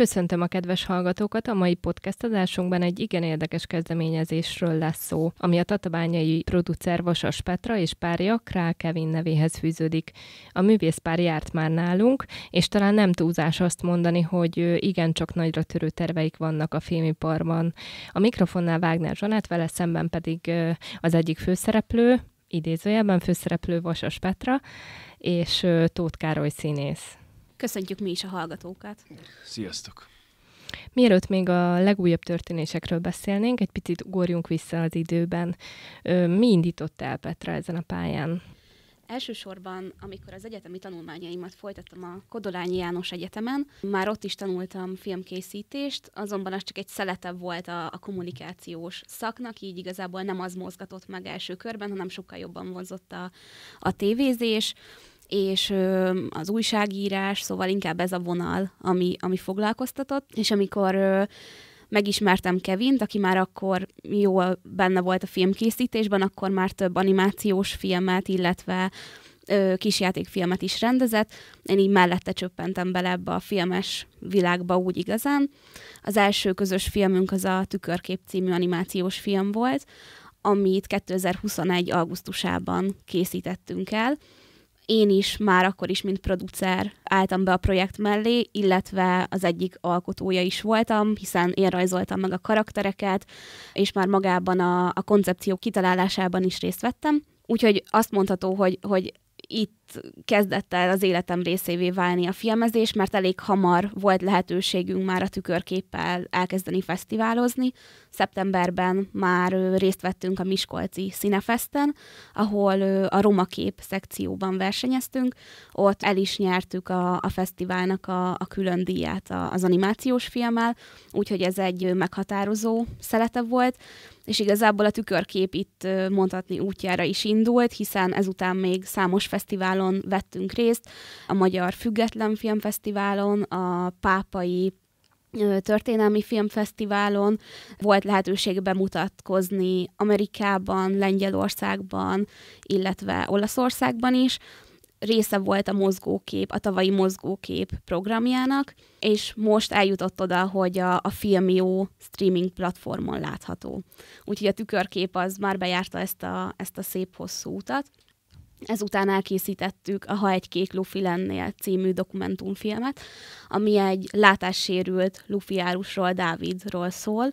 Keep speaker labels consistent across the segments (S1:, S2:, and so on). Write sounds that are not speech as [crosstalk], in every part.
S1: Köszöntöm a kedves hallgatókat, a mai podcast adásunkban egy igen érdekes kezdeményezésről lesz szó, ami a tatabányai producer Vasas Petra és párja Král Kevin nevéhez fűződik. A művészpár járt már nálunk, és talán nem túlzás azt mondani, hogy igencsak nagyra törő terveik vannak a filmiparban. A mikrofonnál Wagner Zsanát, vele szemben pedig az egyik főszereplő, idézőjelben főszereplő Vasas Petra, és Tóth Károly színész.
S2: Köszöntjük mi is a hallgatókat.
S3: Sziasztok!
S1: Mielőtt még a legújabb történésekről beszélnénk, egy picit ugorjunk vissza az időben. Mi indított el Petra ezen a pályán?
S2: Elsősorban, amikor az egyetemi tanulmányaimat folytattam a Kodolányi János Egyetemen, már ott is tanultam filmkészítést, azonban az csak egy szeletebb volt a, a kommunikációs szaknak, így igazából nem az mozgatott meg első körben, hanem sokkal jobban vonzott a, a tévézés és az újságírás, szóval inkább ez a vonal, ami, ami foglalkoztatott, és amikor megismertem Kevint, aki már akkor jól benne volt a filmkészítésben, akkor már több animációs filmet, illetve kisjátékfilmet is rendezett. Én így mellette csöppentem bele ebbe a filmes világba úgy igazán. Az első közös filmünk az a Tükörkép című animációs film volt, amit 2021. augusztusában készítettünk el én is már akkor is, mint producer álltam be a projekt mellé, illetve az egyik alkotója is voltam, hiszen én rajzoltam meg a karaktereket, és már magában a, a koncepció kitalálásában is részt vettem. Úgyhogy azt mondható, hogy, hogy itt kezdett el az életem részévé válni a filmezés, mert elég hamar volt lehetőségünk már a tükörképpel elkezdeni fesztiválozni. Szeptemberben már részt vettünk a Miskolci Színefesten, ahol a Roma kép szekcióban versenyeztünk. Ott el is nyertük a, a fesztiválnak a, a külön díját az animációs filmmel, úgyhogy ez egy meghatározó szelete volt és igazából a tükörkép itt mondhatni útjára is indult, hiszen ezután még számos fesztivál Fesztiválon vettünk részt, a Magyar Független Filmfesztiválon, a Pápai történelmi filmfesztiválon volt lehetőség bemutatkozni Amerikában, Lengyelországban, illetve Olaszországban is. Része volt a mozgókép, a tavalyi mozgókép programjának, és most eljutott oda, hogy a, a film jó streaming platformon látható. Úgyhogy a tükörkép az már bejárta ezt a, ezt a szép hosszú utat. Ezután elkészítettük a Ha egy kék lufi lennél című dokumentumfilmet, ami egy látássérült árusról, Dávidról szól.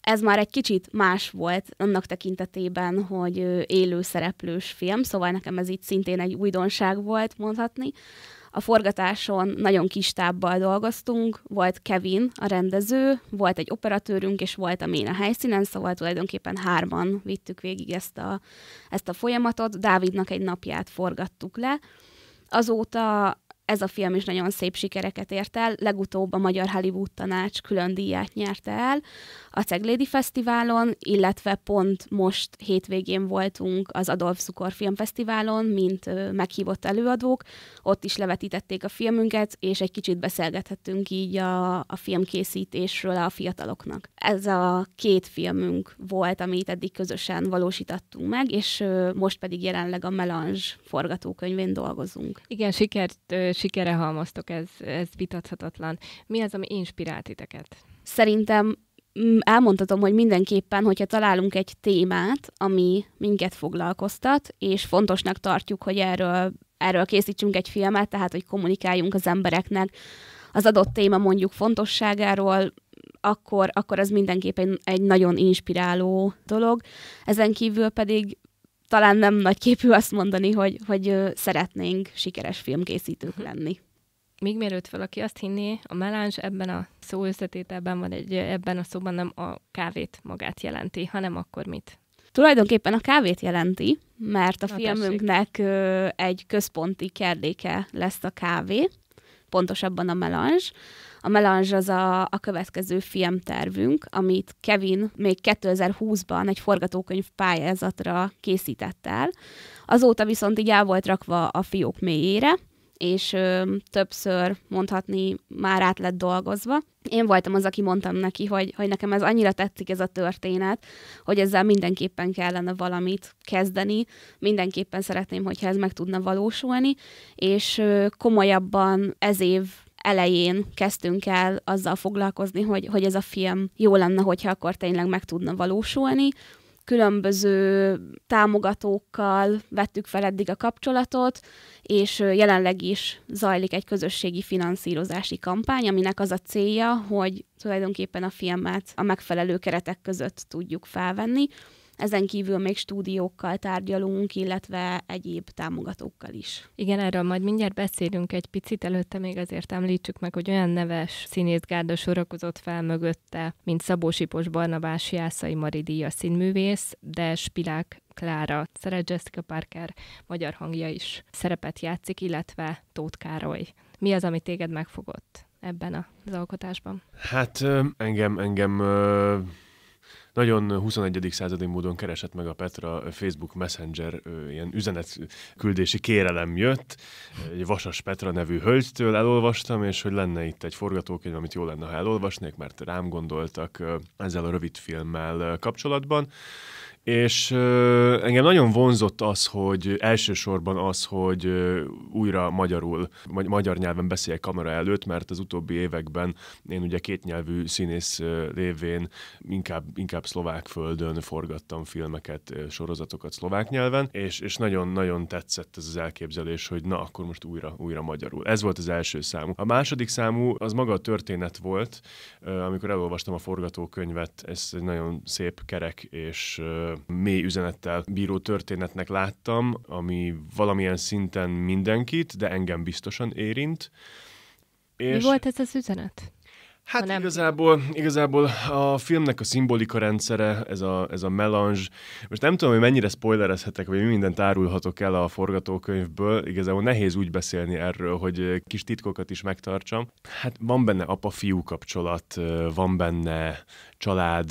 S2: Ez már egy kicsit más volt annak tekintetében, hogy élő szereplős film, szóval nekem ez itt szintén egy újdonság volt mondhatni. A forgatáson nagyon kis tábbal dolgoztunk, volt Kevin, a rendező, volt egy operatőrünk, és a én a helyszínen, szóval tulajdonképpen hárman vittük végig ezt a, ezt a folyamatot. Dávidnak egy napját forgattuk le. Azóta ez a film is nagyon szép sikereket ért el. Legutóbb a Magyar Hollywood Tanács külön díját nyerte el a Ceglédi Fesztiválon, illetve pont most hétvégén voltunk az Adolf Szukor Filmfesztiválon, mint meghívott előadók. Ott is levetítették a filmünket, és egy kicsit beszélgethettünk így a, a filmkészítésről a fiataloknak. Ez a két filmünk volt, amit eddig közösen valósítottunk meg, és most pedig jelenleg a Melange forgatókönyvén dolgozunk.
S1: Igen, sikert sikere halmoztok, ez, ez vitathatatlan. Mi
S2: az, ami inspirált titeket? Szerintem mm, elmondhatom, hogy mindenképpen, hogyha találunk egy témát, ami minket foglalkoztat, és fontosnak tartjuk, hogy erről, erről készítsünk egy filmet, tehát hogy kommunikáljunk az embereknek az adott téma mondjuk fontosságáról, akkor, akkor az mindenképpen egy, egy nagyon inspiráló dolog. Ezen kívül pedig talán nem nagy képű azt mondani, hogy, hogy szeretnénk sikeres filmkészítők mhm. lenni. Még mielőtt valaki azt hinné, a melánzs
S1: ebben a szó összetételben van egy, ebben a szóban nem a kávét magát jelenti, hanem
S2: akkor mit? Tulajdonképpen a kávét jelenti, mert a Na, filmünknek tessék. egy központi kérdéke lesz a kávé, pontosabban a melanzs. A Melange az a, a következő filmtervünk, amit Kevin még 2020-ban egy forgatókönyv pályázatra készített el. Azóta viszont így el volt rakva a fiók mélyére, és ö, többször mondhatni már át lett dolgozva. Én voltam az, aki mondtam neki, hogy, hogy nekem ez annyira tetszik ez a történet, hogy ezzel mindenképpen kellene valamit kezdeni, mindenképpen szeretném, hogyha ez meg tudna valósulni, és ö, komolyabban ez év elején kezdtünk el azzal foglalkozni, hogy, hogy ez a film jó lenne, hogyha akkor tényleg meg tudna valósulni. Különböző támogatókkal vettük fel eddig a kapcsolatot, és jelenleg is zajlik egy közösségi finanszírozási kampány, aminek az a célja, hogy tulajdonképpen a filmet a megfelelő keretek között tudjuk felvenni. Ezen kívül még stúdiókkal tárgyalunk, illetve egyéb támogatókkal is.
S1: Igen, erről majd mindjárt beszélünk egy picit, előtte még azért említsük meg, hogy olyan neves színészgárda sorakozott fel mögötte, mint Sipos Barnabás Jászai Mari Díja színművész, de Spilák Klára, Szeret Jessica Parker magyar hangja is szerepet játszik, illetve Tóth Károly. Mi az, ami téged megfogott ebben az alkotásban?
S3: Hát engem, engem nagyon 21. századi módon keresett meg a Petra Facebook Messenger ilyen üzenetküldési kérelem jött. Egy Vasas Petra nevű hölgytől elolvastam, és hogy lenne itt egy forgatókönyv, amit jó lenne, ha elolvasnék, mert rám gondoltak ezzel a filmmel kapcsolatban és ö, engem nagyon vonzott az, hogy elsősorban az, hogy ö, újra magyarul, magy- magyar nyelven beszéljek kamera előtt, mert az utóbbi években én ugye kétnyelvű színész ö, lévén inkább, inkább szlovák földön forgattam filmeket, ö, sorozatokat szlovák nyelven, és, és nagyon-nagyon tetszett ez az elképzelés, hogy na, akkor most újra, újra magyarul. Ez volt az első számú. A második számú az maga a történet volt, ö, amikor elolvastam a forgatókönyvet, ez egy nagyon szép, kerek és ö, mély üzenettel bíró történetnek láttam, ami valamilyen szinten mindenkit, de engem biztosan érint. És Mi volt
S1: ez az üzenet?
S3: Hát nem. igazából, igazából a filmnek a szimbolika rendszere, ez a, ez a melange. Most nem tudom, hogy mennyire spoilerezhetek, vagy mi mindent árulhatok el a forgatókönyvből. Igazából nehéz úgy beszélni erről, hogy kis titkokat is megtartsam. Hát van benne apa-fiú kapcsolat, van benne család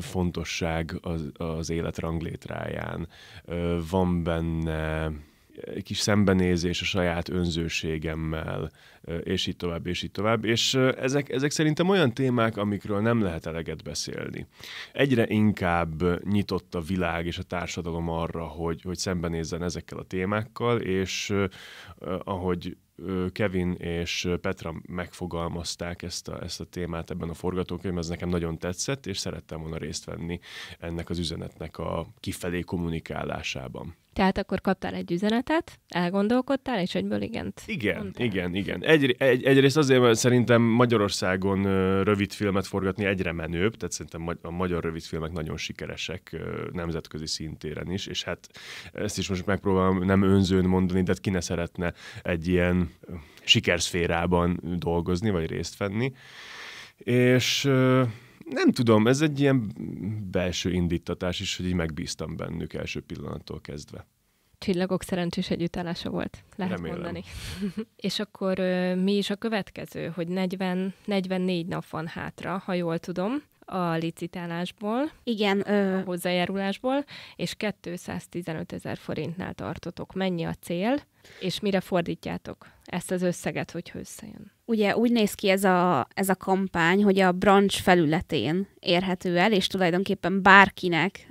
S3: fontosság az, az életranglétráján, van benne egy kis szembenézés a saját önzőségemmel, és így tovább, és így tovább. És ezek, ezek szerintem olyan témák, amikről nem lehet eleget beszélni. Egyre inkább nyitott a világ és a társadalom arra, hogy, hogy szembenézzen ezekkel a témákkal, és ahogy Kevin és Petra megfogalmazták ezt a, ezt a témát ebben a forgatókönyvben, ez nekem nagyon tetszett, és szerettem volna részt venni ennek az üzenetnek a kifelé kommunikálásában.
S1: Tehát akkor kaptál egy üzenetet, elgondolkodtál, és egyből igent. Igen, mondtál.
S3: igen, igen. Egy, egy, egyrészt azért, mert szerintem Magyarországon rövid filmet forgatni egyre menőbb, tehát szerintem a magyar rövid filmek nagyon sikeresek nemzetközi szintéren is, és hát ezt is most megpróbálom nem önzőn mondani, de hát ki ne szeretne egy ilyen sikerszférában dolgozni, vagy részt venni. És nem tudom, ez egy ilyen belső indítatás is, hogy így megbíztam bennük első pillanattól kezdve.
S1: Csillagok szerencsés együttállása volt, lehet Remélem. mondani. [laughs] És akkor mi is a következő, hogy 40, 44 nap van hátra, ha jól tudom, a licitálásból. Igen. Ö... A hozzájárulásból, és 215 ezer forintnál tartotok. Mennyi a cél, és mire fordítjátok ezt az összeget, hogy összejön?
S2: ugye úgy néz ki ez a, ez a kampány, hogy a branch felületén érhető el, és tulajdonképpen bárkinek,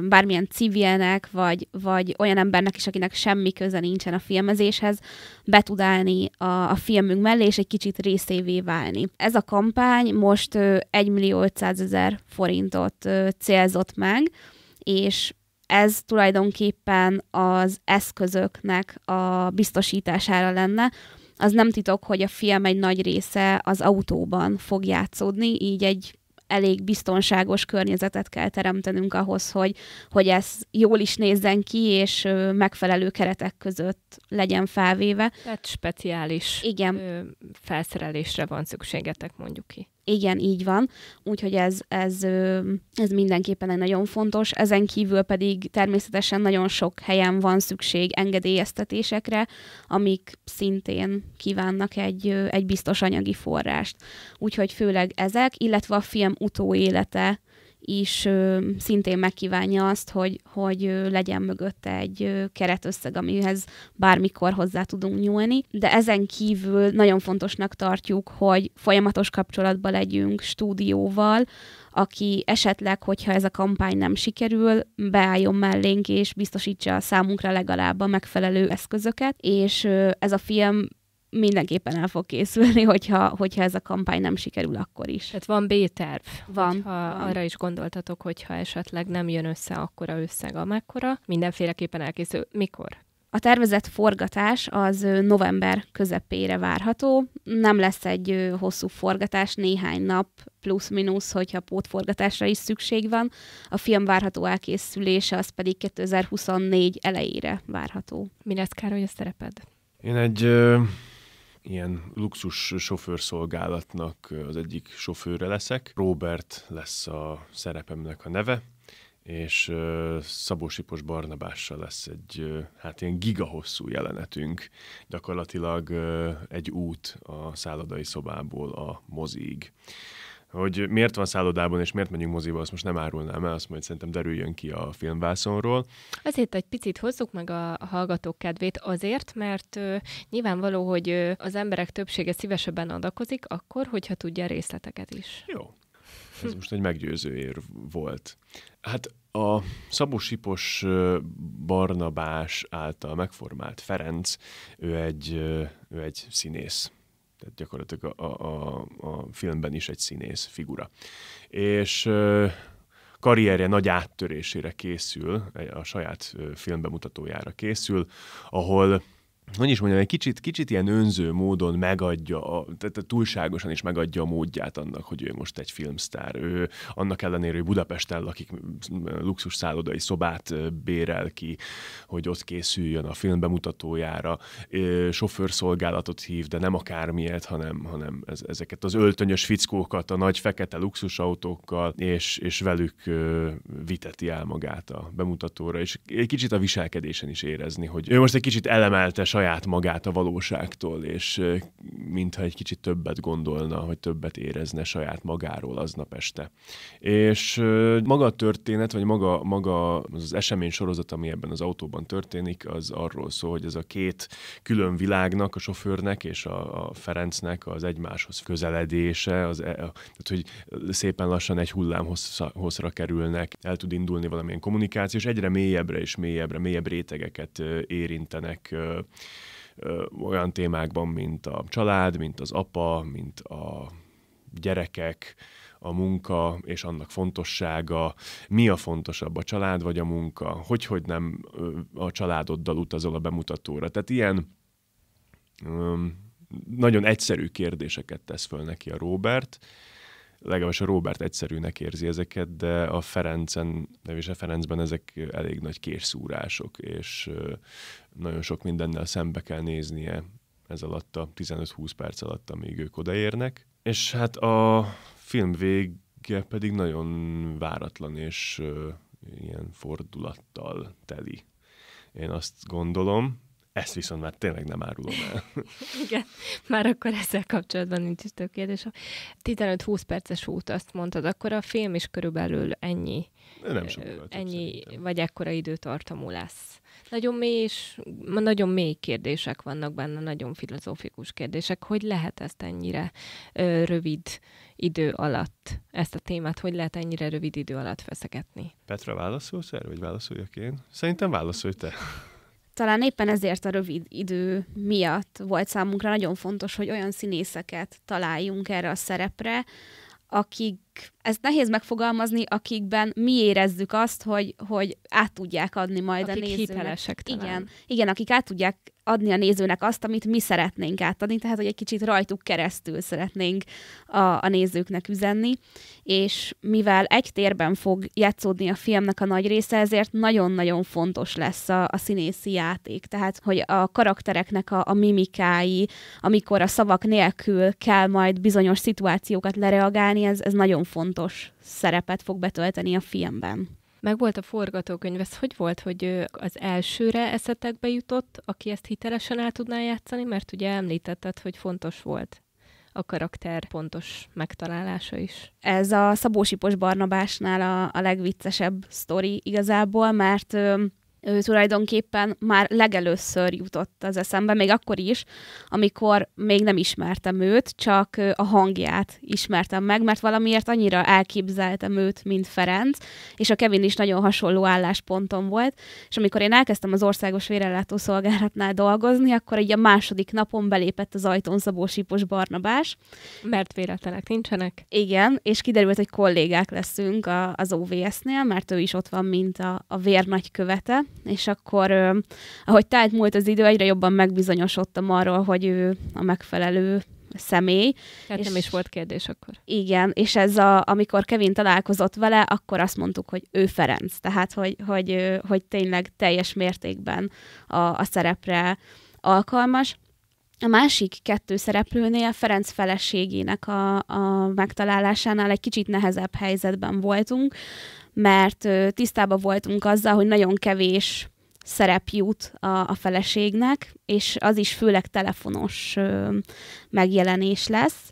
S2: bármilyen civilnek, vagy, vagy olyan embernek is, akinek semmi köze nincsen a filmezéshez, be tud állni a, a filmünk mellé, és egy kicsit részévé válni. Ez a kampány most 1 millió 500 ezer forintot célzott meg, és ez tulajdonképpen az eszközöknek a biztosítására lenne, az nem titok, hogy a film egy nagy része az autóban fog játszódni, így egy elég biztonságos környezetet kell teremtenünk ahhoz, hogy, hogy ez jól is nézzen ki, és megfelelő keretek között legyen felvéve. Tehát speciális Igen. felszerelésre van szükségetek, mondjuk ki. Igen, így van. Úgyhogy ez, ez, ez mindenképpen egy nagyon fontos. Ezen kívül pedig természetesen nagyon sok helyen van szükség engedélyeztetésekre, amik szintén kívánnak egy, egy biztos anyagi forrást. Úgyhogy főleg ezek, illetve a film utóélete is ö, szintén megkívánja azt, hogy, hogy ö, legyen mögötte egy ö, keretösszeg, amihez bármikor hozzá tudunk nyúlni. De ezen kívül nagyon fontosnak tartjuk, hogy folyamatos kapcsolatban legyünk stúdióval, aki esetleg, hogyha ez a kampány nem sikerül, beálljon mellénk és biztosítsa a számunkra legalább a megfelelő eszközöket, és ez a film mindenképpen el fog készülni, hogyha, hogyha ez a kampány nem sikerül akkor is. Tehát
S1: van B-terv?
S2: Van. Ha arra is gondoltatok, hogyha esetleg nem jön össze akkora összeg, amekkora, mindenféleképpen elkészül. Mikor? A tervezett forgatás az november közepére várható. Nem lesz egy hosszú forgatás, néhány nap plusz-minusz, hogyha pótforgatásra is szükség van. A film várható elkészülése az pedig 2024 elejére várható. Mi lesz, Károly, a szereped?
S3: Én egy ilyen luxus sofőrszolgálatnak az egyik sofőre leszek. Robert lesz a szerepemnek a neve, és Szabó Sipos Barnabással lesz egy, hát ilyen gigahosszú jelenetünk. Gyakorlatilag egy út a szállodai szobából a Mozig hogy miért van szállodában, és miért megyünk moziba, azt most nem árulnám el, azt majd szerintem derüljön ki a filmvászonról.
S1: Azért egy picit hozzuk meg a hallgatók kedvét azért, mert ö, nyilvánvaló, hogy ö, az emberek többsége szívesebben adakozik akkor, hogyha tudja részleteket is. Jó.
S3: Ez most egy meggyőző ér volt. Hát a Szabó Sipos Barnabás által megformált Ferenc, ő egy, ő egy színész tehát gyakorlatilag a, a, a filmben is egy színész figura. És karrierje nagy áttörésére készül, a saját filmbemutatójára készül, ahol hogy is mondjam, egy kicsit, kicsit ilyen önző módon megadja, a, tehát túlságosan is megadja a módját annak, hogy ő most egy filmsztár. Ő annak ellenére, hogy Budapesten lakik, luxus szállodai szobát bérel ki, hogy ott készüljön a film bemutatójára, sofőrszolgálatot hív, de nem akármilyet, hanem, hanem ez, ezeket az öltönyös fickókat a nagy fekete luxusautókkal, és, és velük viteti el magát a bemutatóra, és egy kicsit a viselkedésen is érezni, hogy ő most egy kicsit elemeltes saját magát a valóságtól, és mintha egy kicsit többet gondolna, hogy többet érezne saját magáról aznap este. És maga a történet, vagy maga, maga az esemény sorozat, ami ebben az autóban történik, az arról szól, hogy ez a két külön világnak, a sofőrnek és a, a Ferencnek az egymáshoz közeledése, az, e, tehát hogy szépen lassan egy hullám hosszra kerülnek, el tud indulni valamilyen kommunikáció, és egyre mélyebbre és mélyebbre, mélyebb rétegeket érintenek olyan témákban, mint a család, mint az apa, mint a gyerekek, a munka és annak fontossága, mi a fontosabb, a család vagy a munka, hogy, hogy nem a családoddal utazol a bemutatóra. Tehát ilyen nagyon egyszerű kérdéseket tesz föl neki a Robert, legalábbis a Robert egyszerűnek érzi ezeket, de a Ferencen, is a Ferencben ezek elég nagy készúrások, és nagyon sok mindennel szembe kell néznie ez alatt a 15-20 perc alatt, amíg ők odaérnek. És hát a film vége pedig nagyon váratlan és ilyen fordulattal teli. Én azt gondolom, ezt viszont már tényleg nem árulom el.
S1: [laughs] Igen, már akkor ezzel kapcsolatban nincs is több kérdés. 15-20 perces út, azt mondtad, akkor a film is körülbelül ennyi. Nem sokkal, Ennyi, szerintem. vagy ekkora időtartamú lesz. Nagyon mély, és, nagyon mély kérdések vannak benne, nagyon filozófikus kérdések. Hogy lehet ezt ennyire ö, rövid idő alatt, ezt a témát, hogy lehet ennyire rövid idő alatt feszegetni?
S3: Petra, válaszolsz erre, vagy válaszoljak én? Szerintem válaszolj te
S2: talán éppen ezért a rövid idő miatt volt számunkra nagyon fontos, hogy olyan színészeket találjunk erre a szerepre, akik ezt nehéz megfogalmazni, akikben mi érezzük azt, hogy, hogy át tudják adni majd akik a nézőnek. hitelesek talán. Igen, igen, akik át tudják adni a nézőnek azt, amit mi szeretnénk átadni, tehát hogy egy kicsit rajtuk keresztül szeretnénk a, a nézőknek üzenni, és mivel egy térben fog játszódni a filmnek a nagy része, ezért nagyon-nagyon fontos lesz a, a színészi játék, tehát hogy a karaktereknek a, a mimikái, amikor a szavak nélkül kell majd bizonyos szituációkat lereagálni, ez, ez nagyon fontos szerepet fog betölteni a filmben. Meg volt a
S1: forgatókönyv, ez hogy volt, hogy az elsőre eszetekbe jutott, aki ezt hitelesen el tudná játszani, mert ugye említetted, hogy fontos volt a karakter pontos
S2: megtalálása is. Ez a Szabósipos Barnabásnál a, a legviccesebb sztori igazából, mert ő tulajdonképpen már legelőször jutott az eszembe, még akkor is, amikor még nem ismertem őt, csak a hangját ismertem meg, mert valamiért annyira elképzeltem őt, mint Ferenc, és a Kevin is nagyon hasonló állásponton volt, és amikor én elkezdtem az Országos Vérellátó Szolgálatnál dolgozni, akkor egy a második napon belépett az ajtón Szabó Sipos Barnabás. Mert véletlenek nincsenek. Igen, és kiderült, hogy kollégák leszünk a, az OVS-nél, mert ő is ott van, mint a, a vérnagykövete és akkor, ahogy telt múlt az idő, egyre jobban megbizonyosodtam arról, hogy ő a megfelelő személy. Tehát és nem is volt kérdés akkor. Igen, és ez a, amikor Kevin találkozott vele, akkor azt mondtuk, hogy ő Ferenc, tehát hogy, hogy, hogy tényleg teljes mértékben a, a szerepre alkalmas. A másik kettő szereplőnél, Ferenc feleségének a, a megtalálásánál egy kicsit nehezebb helyzetben voltunk, mert tisztában voltunk azzal, hogy nagyon kevés szerep jut a, a feleségnek, és az is főleg telefonos megjelenés lesz,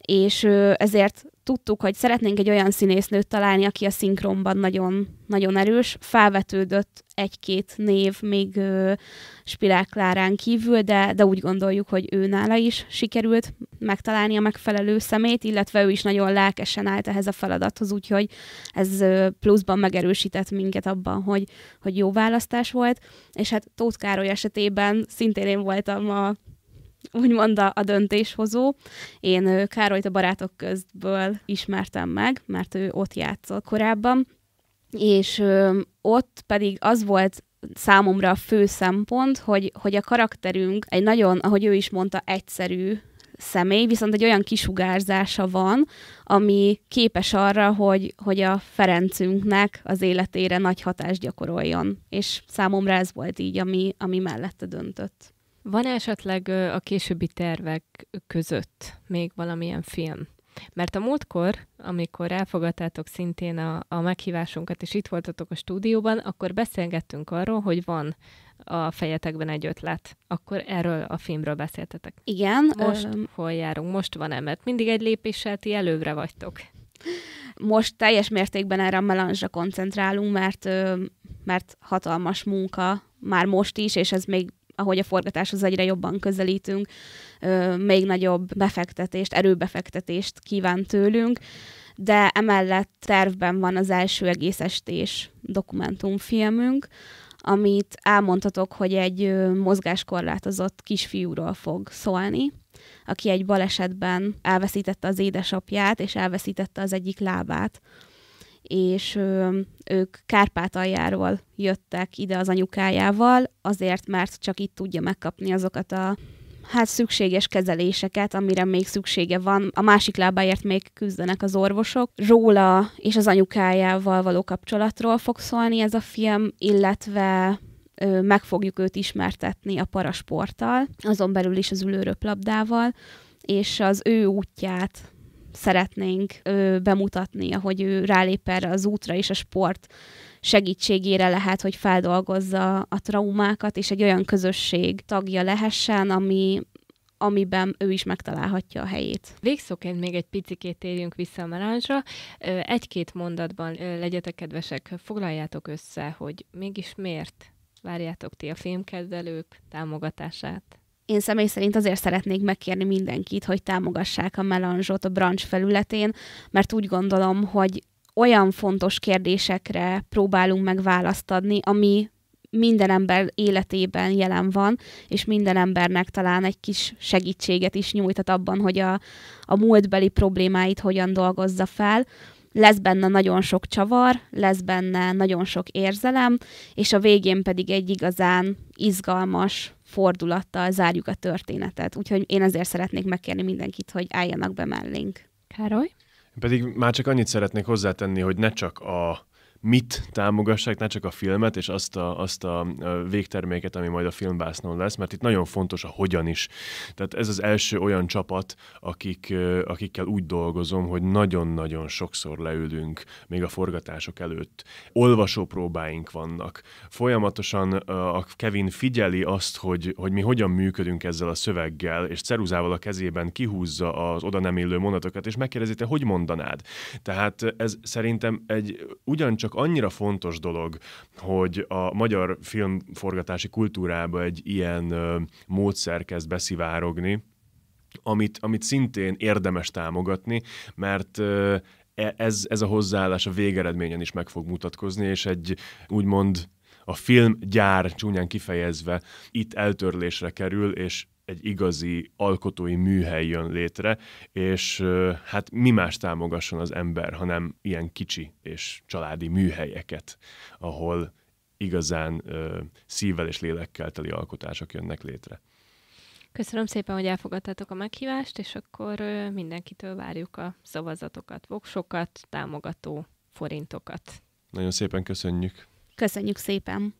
S2: és ezért tudtuk, hogy szeretnénk egy olyan színésznőt találni, aki a szinkronban nagyon, nagyon erős. Felvetődött egy-két név még ö, Spilák Klárán kívül, de, de úgy gondoljuk, hogy ő nála is sikerült megtalálni a megfelelő szemét, illetve ő is nagyon lelkesen állt ehhez a feladathoz, úgyhogy ez ö, pluszban megerősített minket abban, hogy, hogy jó választás volt. És hát Tóth Károly esetében szintén én voltam a úgymond a, a döntéshozó. Én Károlyt a barátok közből ismertem meg, mert ő ott játszott korábban, és ott pedig az volt számomra a fő szempont, hogy, hogy a karakterünk egy nagyon, ahogy ő is mondta, egyszerű személy, viszont egy olyan kisugárzása van, ami képes arra, hogy, hogy a Ferencünknek az életére nagy hatást gyakoroljon. És számomra ez volt így, ami, ami mellette döntött.
S1: Van esetleg a későbbi tervek között még valamilyen film? Mert a múltkor, amikor elfogadtátok szintén a, a meghívásunkat, és itt voltatok a stúdióban, akkor beszélgettünk arról, hogy van a fejetekben egy ötlet. Akkor erről a filmről beszéltetek.
S2: Igen. Most öm...
S1: hol járunk? Most van-e? Mert mindig egy lépéssel ti előbbre vagytok.
S2: Most teljes mértékben erre a melanzsra koncentrálunk, mert, mert hatalmas munka már most is, és ez még ahogy a forgatáshoz egyre jobban közelítünk, még nagyobb befektetést, erőbefektetést kíván tőlünk, de emellett tervben van az első egész estés dokumentumfilmünk, amit elmondhatok, hogy egy mozgáskorlátozott kisfiúról fog szólni, aki egy balesetben elveszítette az édesapját, és elveszítette az egyik lábát és ők Kárpátaljáról jöttek ide az anyukájával, azért, mert csak itt tudja megkapni azokat a hát szükséges kezeléseket, amire még szüksége van. A másik lábáért még küzdenek az orvosok. Róla és az anyukájával való kapcsolatról fog szólni ez a film, illetve ö, meg fogjuk őt ismertetni a parasporttal, azon belül is az ülőröplabdával, és az ő útját szeretnénk ö, bemutatni, ahogy ő rálép erre az útra, és a sport segítségére lehet, hogy feldolgozza a traumákat, és egy olyan közösség tagja lehessen, ami, amiben ő is megtalálhatja a helyét. Végszóként még egy picikét
S1: térjünk vissza a melánzsra. Egy-két mondatban legyetek kedvesek, foglaljátok össze, hogy mégis miért várjátok ti a filmkezdelők támogatását?
S2: Én személy szerint azért szeretnék megkérni mindenkit, hogy támogassák a melanzsot a branch felületén, mert úgy gondolom, hogy olyan fontos kérdésekre próbálunk meg választ adni, ami minden ember életében jelen van, és minden embernek talán egy kis segítséget is nyújtat abban, hogy a, a múltbeli problémáit hogyan dolgozza fel. Lesz benne nagyon sok csavar, lesz benne nagyon sok érzelem, és a végén pedig egy igazán izgalmas fordulattal zárjuk a történetet. Úgyhogy én ezért szeretnék megkérni mindenkit, hogy álljanak be mellénk. Károly?
S3: Pedig már csak annyit szeretnék hozzátenni, hogy ne csak a mit támogassák, ne csak a filmet, és azt a, azt a végterméket, ami majd a filmbásznon lesz, mert itt nagyon fontos a hogyan is. Tehát ez az első olyan csapat, akik, akikkel úgy dolgozom, hogy nagyon-nagyon sokszor leülünk, még a forgatások előtt. Olvasó próbáink vannak. Folyamatosan a Kevin figyeli azt, hogy, hogy mi hogyan működünk ezzel a szöveggel, és ceruzával a kezében kihúzza az oda nem illő mondatokat, és megkérdezi, te hogy mondanád? Tehát ez szerintem egy ugyancsak csak annyira fontos dolog, hogy a magyar filmforgatási kultúrába egy ilyen módszer kezd beszivárogni, amit, amit szintén érdemes támogatni, mert e, ez, ez a hozzáállás a végeredményen is meg fog mutatkozni, és egy úgymond a filmgyár csúnyán kifejezve itt eltörlésre kerül, és egy igazi alkotói műhely jön létre, és hát mi más támogasson az ember, hanem ilyen kicsi és családi műhelyeket, ahol igazán szívvel és lélekkel teli alkotások jönnek létre.
S1: Köszönöm szépen, hogy elfogadtátok a meghívást, és akkor mindenkitől várjuk a szavazatokat, voksokat, támogató forintokat.
S3: Nagyon szépen köszönjük.
S1: Köszönjük szépen.